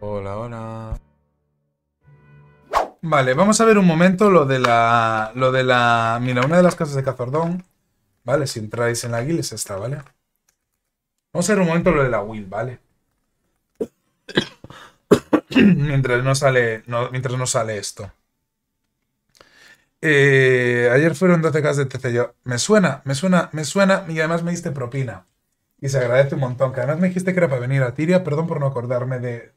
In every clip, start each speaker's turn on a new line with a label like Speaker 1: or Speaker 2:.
Speaker 1: Hola, hola. Vale, vamos a ver un momento lo de la... Lo de la... Mira, una de las casas de Cazordón. Vale, si entráis en la guild es esta, ¿vale? Vamos a ver un momento lo de la will, ¿vale? mientras no sale... mientras no sale esto. Eh, ayer fueron 12 casas de TC. me suena, me suena, me suena. Y además me diste propina. Y se agradece un montón. Que además me dijiste que era para venir a Tiria. Perdón por no acordarme de,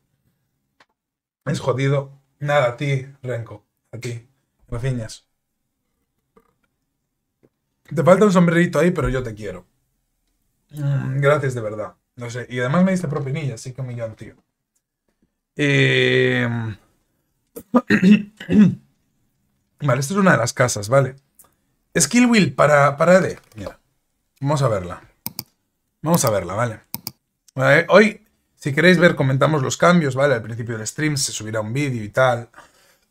Speaker 1: es jodido. Nada, a ti, Renko. A ti. fiñas. Te falta un sombrerito ahí, pero yo te quiero. Mm, gracias de verdad. No sé. Y además me diste propinilla, así que un millón, tío. Em, vale, esta es una de las casas, ¿vale? Skill Wheel para, para Mira. Vamos a verla. Vamos a verla, ¿vale? Hoy si queréis ver, comentamos los cambios, ¿vale? Al principio del stream se subirá un vídeo y tal.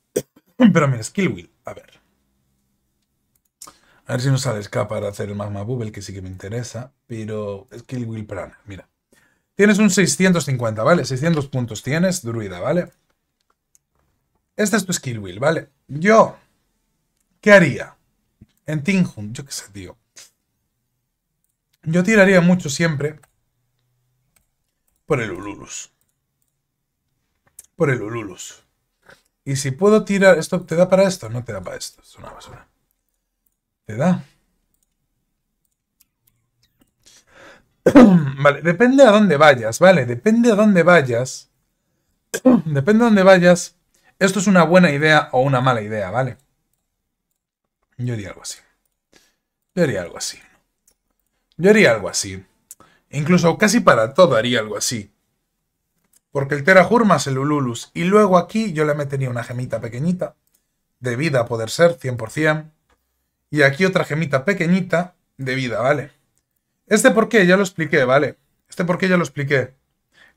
Speaker 1: Pero mira, Will, a ver. A ver si nos sale escapa para hacer el Magma Bubble, que sí que me interesa. Pero Skillwheel Prana, mira. Tienes un 650, ¿vale? 600 puntos tienes, druida, ¿vale? Esta es tu skill wheel, ¿vale? Yo, ¿qué haría? En Tinghun, yo qué sé, tío. Yo tiraría mucho siempre por el Ululus. Por el Ululus. Y si puedo tirar... ¿Esto te da para esto? No te da para esto. Es una basura. ¿Te da? vale, depende a dónde vayas, ¿vale? Depende a dónde vayas. depende a dónde vayas. Esto es una buena idea o una mala idea, ¿vale? Yo haría algo así. Yo haría algo así. Yo haría algo así incluso casi para todo haría algo así. Porque el Terahur más el Ululus. Y luego aquí yo le metería una gemita pequeñita. De vida a poder ser, 100%. Y aquí otra gemita pequeñita de vida, ¿vale? Este por qué ya lo expliqué, ¿vale? Este por qué ya lo expliqué.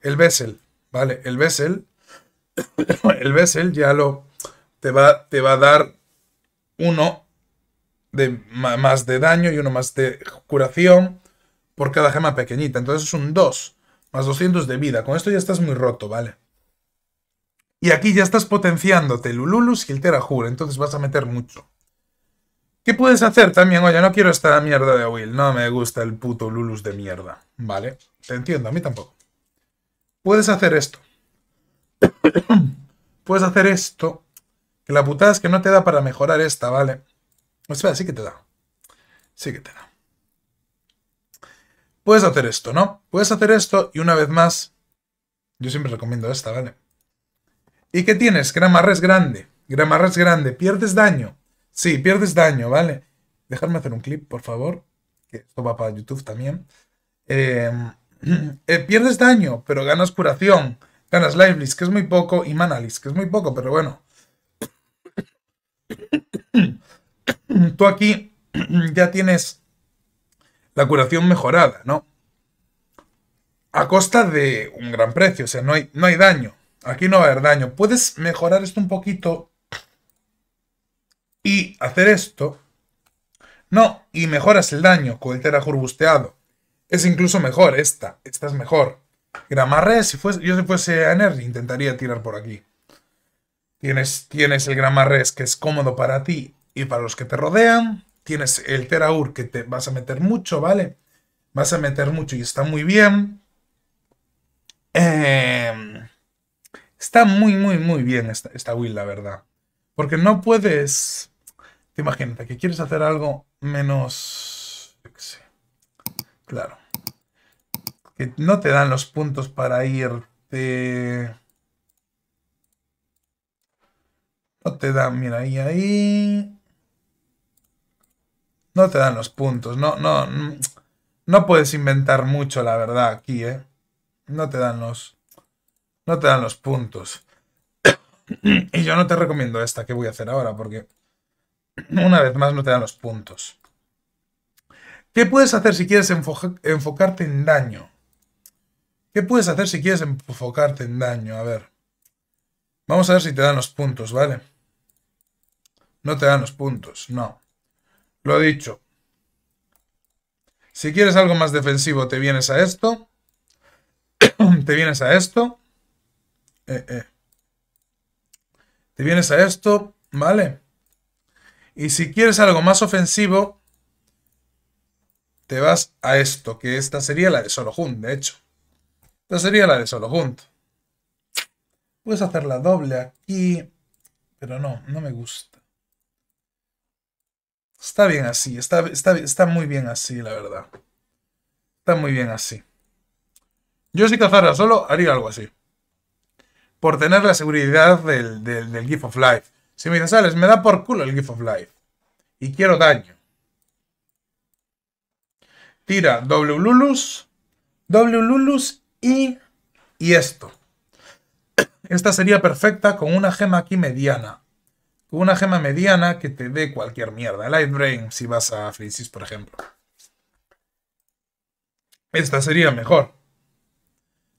Speaker 1: El Bessel, ¿vale? El Bessel. el Bessel ya lo. Te va, te va a dar uno de, más de daño y uno más de curación por cada gema pequeñita. Entonces es un 2 más 200 de vida. Con esto ya estás muy roto, ¿vale? Y aquí ya estás potenciándote Lululus y el Terahur. entonces vas a meter mucho. ¿Qué puedes hacer también? Oye, no quiero esta mierda de Will, no me gusta el puto Lulus de mierda, ¿vale? Te entiendo, a mí tampoco. Puedes hacer esto. puedes hacer esto, que la putada es que no te da para mejorar esta, ¿vale? O sea, sí que te da. Sí que te da puedes hacer esto, ¿no? Puedes hacer esto y una vez más, yo siempre recomiendo esta, ¿vale? ¿Y qué tienes? Gramarra es grande, gramarra grande, pierdes daño. Sí, pierdes daño, ¿vale? Déjame hacer un clip, por favor, que esto va para YouTube también. Em, eh, pierdes daño, pero ganas curación, ganas list que es muy poco, y manalis, que es muy poco, pero bueno. Tú aquí ya tienes la curación mejorada, ¿no? A costa de un gran precio, o sea, no hay, no hay daño. Aquí no va a haber daño. Puedes mejorar esto un poquito y hacer esto. No, y mejoras el daño, con terajur busteado. Es incluso mejor esta, esta es mejor. Gramarre, si yo si fuese a Energy intentaría tirar por aquí. Tienes, tienes el res que es cómodo para ti y para los que te rodean tienes el Teraur que te vas a meter mucho, ¿vale? Vas a meter mucho y está muy bien. Em, está muy, muy, muy bien esta, WILL, la verdad. Porque no puedes... Te imagínate que quieres hacer algo menos... Claro. Que no te dan los puntos para irte... No te dan, mira, ahí, ahí no te dan los puntos. No, no, no puedes inventar mucho, la verdad, aquí, ¿eh? No te dan los. No te dan los puntos. y yo no te recomiendo esta que voy a hacer ahora, porque una vez más no te dan los puntos. ¿Qué puedes hacer si quieres enfocarte en daño? ¿Qué puedes hacer si quieres enfocarte en daño? A ver. Vamos a ver si te dan los puntos, ¿vale? No te dan los puntos, no. Lo dicho. Si quieres algo más defensivo, te vienes a esto. te vienes a esto. Eh, eh. Te vienes a esto, ¿vale? Y si quieres algo más ofensivo, te vas a esto, que esta sería la de solo hunt, de hecho. Esta sería la de solo hunt. Puedes hacer la doble aquí, pero no, no me gusta. Está bien así, está, está, muy bien así, la verdad. Está muy bien así. Yo si cazara solo, haría algo así. Por tener la seguridad del, del, Gift of Life. Si me dices, sales, me da por culo el Gift of Life. Y quiero daño. Tira W Lulus, W Lulus y, y esto. Esta sería perfecta con una gema aquí mediana una gema mediana que te dé cualquier mierda. Light Brain, si vas a Francis por ejemplo. Esta sería mejor.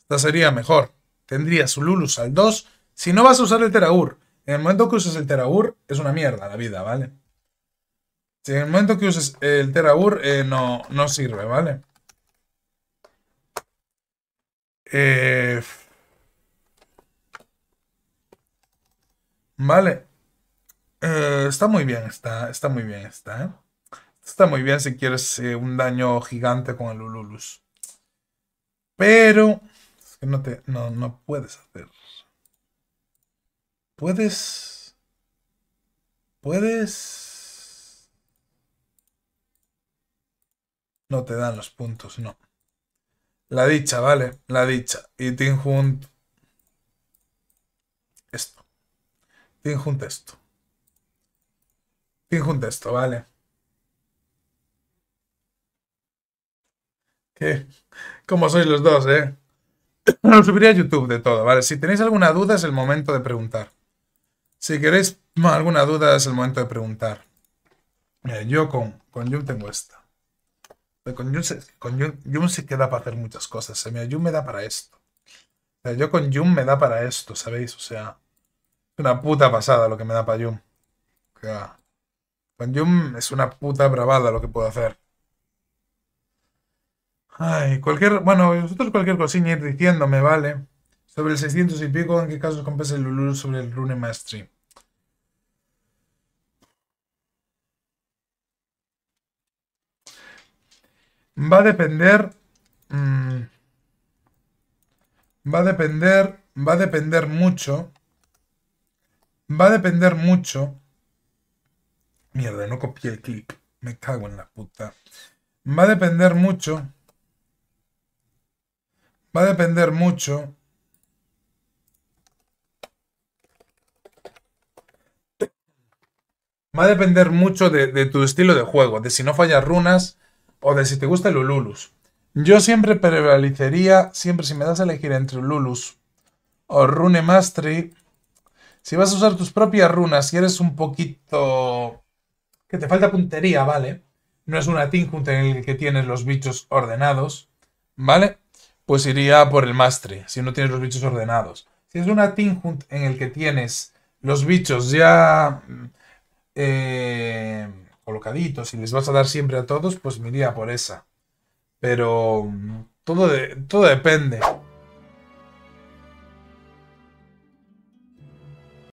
Speaker 1: Esta sería mejor. Tendrías Lulus al 2. Si no vas a usar el Teraur, en el momento que uses el Teraur, es una mierda la vida, ¿vale? Si en el momento que uses el Teraur, eh, no, no sirve, ¿vale? Eh, vale está muy bien, está, está muy bien, está, ¿eh? Está muy bien si quieres eh, un daño gigante con el Ululus. Pero... no te... No, no puedes hacer... Puedes... Puedes... No te dan los puntos, no. La dicha, ¿vale? La dicha. Y Tinjunt... Esto. Tinjunt esto junta esto, vale. ¿Qué? como sois los dos, ¿eh? Lo subiré a YouTube de todo, ¿vale? Si tenéis alguna duda es el momento de preguntar. Si queréis alguna duda es el momento de preguntar. yo con, con Jun tengo esta. Con Jun, se, con Jun, queda para hacer muchas cosas. se eh. Jun me da para esto. yo con Jun me da para esto, ¿sabéis? O sea, es una puta pasada lo que me da para Jun. O es una puta bravada lo que puedo hacer. Ay, cualquier... Bueno, vosotros cualquier cosilla ir diciéndome, ¿vale? Sobre el 600 y pico, ¿en qué casos compensa el Lulu sobre el Rune maestri Va a depender... Mm, va a depender... Va a depender mucho... Va a depender mucho Mierda, no copié el clip. Me cago en la puta. Va a depender mucho. Va a depender mucho. Va a depender mucho de, tu estilo de juego, de si no fallas runas o de si te gusta el Ululus. Yo siempre prevalecería, siempre si me das a elegir entre Ululus o Rune Mastery, si vas a usar tus propias runas y eres un poquito que te falta puntería, vale. No es una junt en el que tienes los bichos ordenados, ¿vale? Pues iría por el mastre, si no tienes los bichos ordenados. Si es una junt en el que tienes los bichos ya mm, eh, colocaditos y les vas a dar siempre a todos, pues me por esa. Pero mm, todo, todo depende.